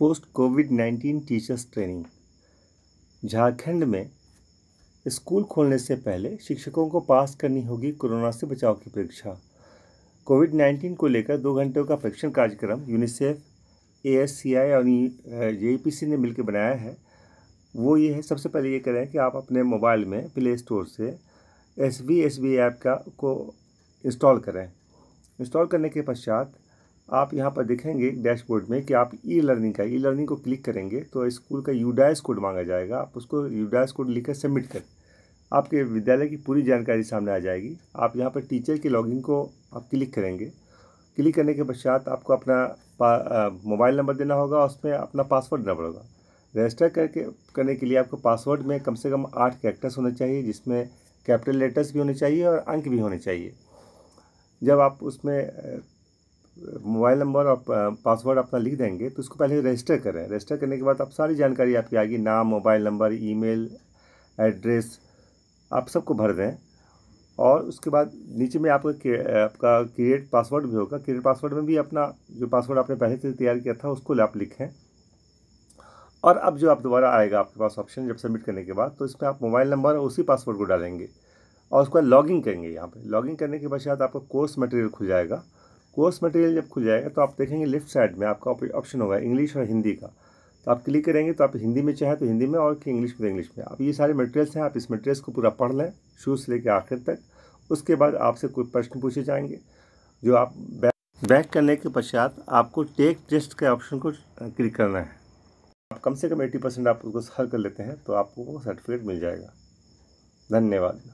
post covid nineteen teachers training Jharkhand में school खोलने से पहले शिक्षकों को पास करनी होगी कोरोना से बचाव की परीक्षा कोविड नाइन्टीन को लेकर दो घंटों का प्रशिक्षण कार्यक्रम यूनिसेफ ए और जे ने मिलकर बनाया है वो ये है सबसे पहले ये करें कि आप अपने मोबाइल में प्ले स्टोर से S B S B app का को इंस्टॉल करें इंस्टॉल करने के पश्चात आप यहाँ पर देखेंगे डैशबोर्ड में कि आप ई लर्निंग का ई लर्निंग को क्लिक करेंगे तो स्कूल का यूडाइस कोड मांगा जाएगा आप उसको यूडाइस कोड लिखकर सबमिट करें आपके विद्यालय की पूरी जानकारी सामने आ जाएगी आप यहाँ पर टीचर के लॉगिन को आप क्लिक करेंगे क्लिक करने के पश्चात आपको अपना मोबाइल नंबर देना होगा और उसमें अपना पासवर्ड देना पड़ेगा रजिस्टर करके करने के लिए आपको पासवर्ड में कम से कम आठ कैरेक्टर्स होने चाहिए जिसमें कैपिटल लेटर्स भी होने चाहिए और अंक भी होने चाहिए जब आप उसमें मोबाइल नंबर और पासवर्ड अपना लिख देंगे तो उसको पहले रजिस्टर करें रजिस्टर करने के बाद आप सारी जानकारी आपकी आएगी नाम मोबाइल नंबर ईमेल एड्रेस आप सबको भर दें और उसके बाद नीचे में आपका आपका क्रिएट पासवर्ड भी होगा क्रिएट पासवर्ड में भी अपना जो पासवर्ड आपने पहले से तैयार किया था उसको आप लिखें और अब जो आप दोबारा आएगा आपके पास ऑप्शन जब सबमिट करने के बाद तो इसमें आप मोबाइल नंबर और उसी पासवर्ड को डालेंगे और उसके बाद लॉगिंग करेंगे यहाँ पे लॉगिंग करने के पश्चात आपका कोर्स मटेरियल खुल जाएगा कोर्स मटेरियल जब खुल जाएगा तो आप देखेंगे लेफ्ट साइड में आपका ऑप्शन होगा इंग्लिश और हिंदी का तो आप क्लिक करेंगे तो आप हिंदी में चाहे तो हिंदी में और कि इंग्लिश में तो इंग्लिश में आप ये सारे मटेरियल्स हैं आप इस मटेरियल्स को पूरा पढ़ लें शुरू से लेकर आखिर तक उसके बाद आपसे कोई प्रश्न पूछे जाएंगे जो आप बैक बैक करने के पश्चात आपको टेक टेस्ट के ऑप्शन को क्लिक करना है आप कम से कम एट्टी परसेंट आप उसको सर कर लेते हैं तो आपको सर्टिफिकेट मिल जाएगा धन्यवाद